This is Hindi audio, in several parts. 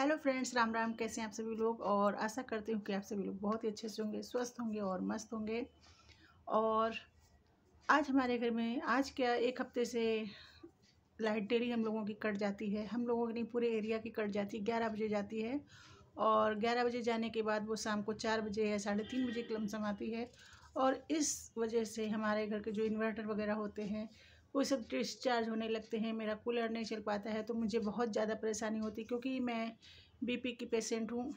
हेलो फ्रेंड्स राम राम कैसे हैं आप सभी लोग और आशा करती हूँ कि आप सभी लोग बहुत ही अच्छे से होंगे स्वस्थ होंगे और मस्त होंगे और आज हमारे घर में आज क्या एक हफ्ते से लाइट डेली हम लोगों की कट जाती है हम लोगों के नहीं पूरे एरिया की कट जाती है ग्यारह बजे जाती है और ग्यारह बजे जाने के बाद वो शाम को चार बजे या साढ़े तीन बजे क्लम समाती आती है और इस वजह से हमारे घर के जो इन्वर्टर वगैरह होते हैं वो सब डिस्चार्ज होने लगते हैं मेरा कूलर नहीं चल पाता है तो मुझे बहुत ज़्यादा परेशानी होती क्योंकि मैं बीपी की पेशेंट हूँ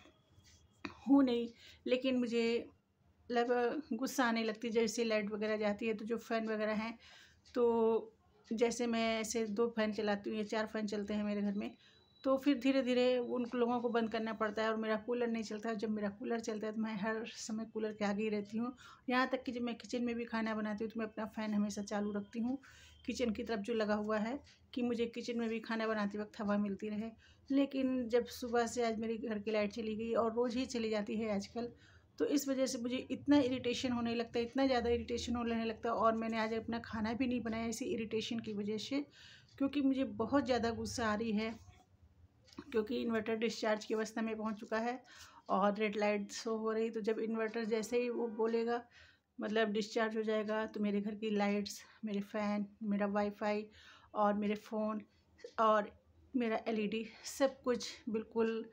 हूँ नहीं लेकिन मुझे लग गुस्सा आने लगती है जैसे लाइट वगैरह जाती है तो जो फ़ैन वगैरह हैं तो जैसे मैं ऐसे दो फैन चलाती हूँ या चार फैन चलते हैं मेरे घर में तो फिर धीरे धीरे उन लोगों को बंद करना पड़ता है और मेरा कूलर नहीं चलता है जब मेरा कूलर चलता है तो मैं हर समय कूलर के आगे ही रहती हूँ यहाँ तक कि जब मैं किचन में भी खाना बनाती हूँ तो मैं अपना फ़ैन हमेशा चालू रखती हूँ किचन की तरफ जो लगा हुआ है कि मुझे किचन में भी खाना बनाते वक्त हवा मिलती रहे लेकिन जब सुबह से आज मेरे घर की लाइट चली गई और रोज़ ही चली जाती है आजकल तो इस वजह से मुझे इतना इरिटेशन होने लगता है इतना ज़्यादा इरिटेशन होने लगता है और मैंने आज अपना खाना भी नहीं बनाया इसी इरिटेशन की वजह से क्योंकि मुझे बहुत ज़्यादा गुस्सा आ रही है क्योंकि इन्वर्टर डिस्चार्ज की अवस्था में पहुंच चुका है और रेड लाइट शो हो रही तो जब इन्वर्टर जैसे ही वो बोलेगा मतलब डिस्चार्ज हो जाएगा तो मेरे घर की लाइट्स मेरे फ़ैन मेरा वाईफाई और मेरे फ़ोन और मेरा एलईडी सब कुछ बिल्कुल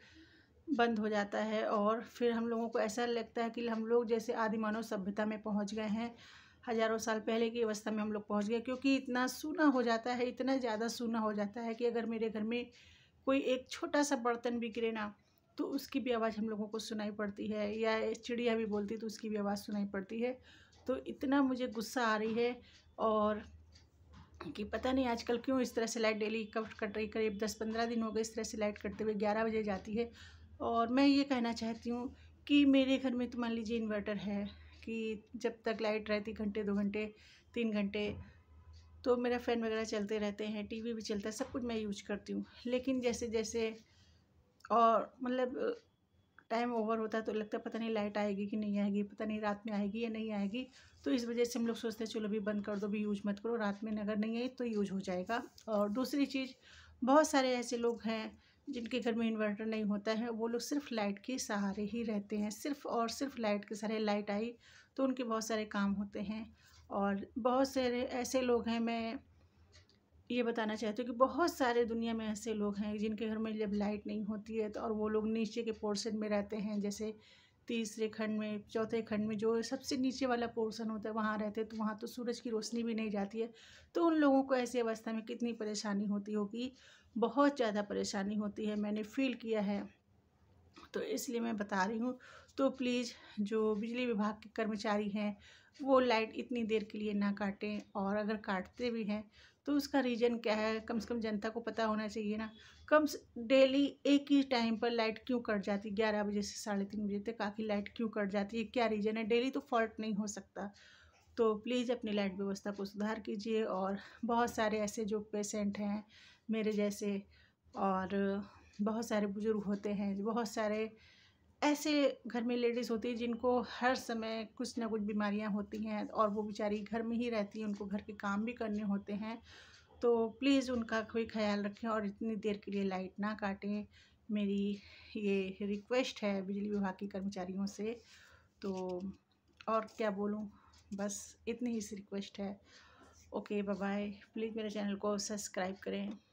बंद हो जाता है और फिर हम लोगों को ऐसा लगता है कि हम लोग जैसे आदि मानव सभ्यता में पहुँच गए हैं हज़ारों साल पहले की अवस्था में हम लोग पहुँच गए क्योंकि इतना सूना हो जाता है इतना ज़्यादा सूना हो जाता है कि अगर मेरे घर में कोई एक छोटा सा बर्तन भी गिरे ना तो उसकी भी आवाज़ हम लोगों को सुनाई पड़ती है या चिड़िया भी बोलती तो उसकी भी आवाज़ सुनाई पड़ती है तो इतना मुझे गुस्सा आ रही है और कि पता नहीं आजकल क्यों इस तरह से लाइट डेली कट कट रही करीब दस पंद्रह दिन हो गए इस तरह से लाइट कटते हुए ग्यारह बजे जाती है और मैं ये कहना चाहती हूँ कि मेरे घर में तो मान लीजिए इन्वर्टर है कि जब तक लाइट रहती घंटे दो घंटे तीन घंटे तो मेरा फ़ैन वगैरह चलते रहते हैं टीवी भी चलता है सब कुछ मैं यूज करती हूँ लेकिन जैसे जैसे और मतलब टाइम ओवर होता है तो लगता है पता नहीं लाइट आएगी कि नहीं आएगी पता नहीं रात में आएगी या नहीं आएगी तो इस वजह से हम लोग सोचते हैं चलो भी बंद कर दो भी यूज मत करो रात में अगर नहीं आई तो यूज हो जाएगा और दूसरी चीज़ बहुत सारे ऐसे लोग हैं जिनके घर में इन्वर्टर नहीं होता है वो लोग सिर्फ लाइट के सहारे ही रहते हैं सिर्फ और सिर्फ लाइट के सहारे लाइट आई तो उनके बहुत सारे काम होते हैं और बहुत से ऐसे लोग हैं मैं ये बताना चाहती हूँ कि बहुत सारे दुनिया में ऐसे लोग हैं जिनके घर में जब लाइट नहीं होती है तो और वो लोग नीचे के पोर्शन में रहते हैं जैसे तीसरे खंड में चौथे खंड में जो सबसे नीचे वाला पोर्शन होता है वहाँ रहते हैं तो वहाँ तो सूरज की रोशनी भी नहीं जाती है तो उन लोगों को ऐसी अवस्था में कितनी परेशानी होती होगी बहुत ज़्यादा परेशानी होती है मैंने फील किया है तो इसलिए मैं बता रही हूँ तो प्लीज़ जो बिजली विभाग के कर्मचारी हैं वो लाइट इतनी देर के लिए ना काटें और अगर काटते भी हैं तो उसका रीज़न क्या है कम से कम जनता को पता होना चाहिए ना कम डेली एक ही टाइम पर लाइट क्यों कट जाती है ग्यारह बजे से साढ़े तीन बजे तक आखिर लाइट क्यों कट जाती है क्या रीज़न है डेली तो फॉल्ट नहीं हो सकता तो प्लीज़ अपनी लाइट व्यवस्था को सुधार कीजिए और बहुत सारे ऐसे जो पेशेंट हैं मेरे जैसे और बहुत सारे बुज़ुर्ग होते हैं बहुत सारे ऐसे घर में लेडीज़ होती है जिनको हर समय कुछ ना कुछ बीमारियां होती हैं और वो बेचारी घर में ही रहती हैं उनको घर के काम भी करने होते हैं तो प्लीज़ उनका कोई ख्याल रखें और इतनी देर के लिए लाइट ना काटें मेरी ये रिक्वेस्ट है बिजली विभाग के कर्मचारियों से तो और क्या बोलूँ बस इतनी ही रिक्वेस्ट है ओके बाय प्लीज़ मेरे चैनल को सब्सक्राइब करें